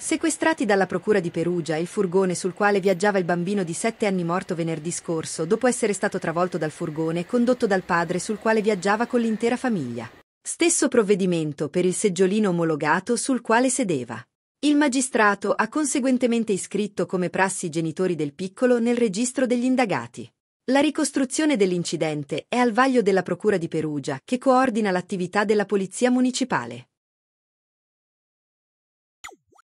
Sequestrati dalla Procura di Perugia, il furgone sul quale viaggiava il bambino di 7 anni morto venerdì scorso, dopo essere stato travolto dal furgone condotto dal padre sul quale viaggiava con l'intera famiglia. Stesso provvedimento per il seggiolino omologato sul quale sedeva. Il magistrato ha conseguentemente iscritto come prassi i genitori del piccolo nel registro degli indagati. La ricostruzione dell'incidente è al vaglio della Procura di Perugia, che coordina l'attività della Polizia Municipale.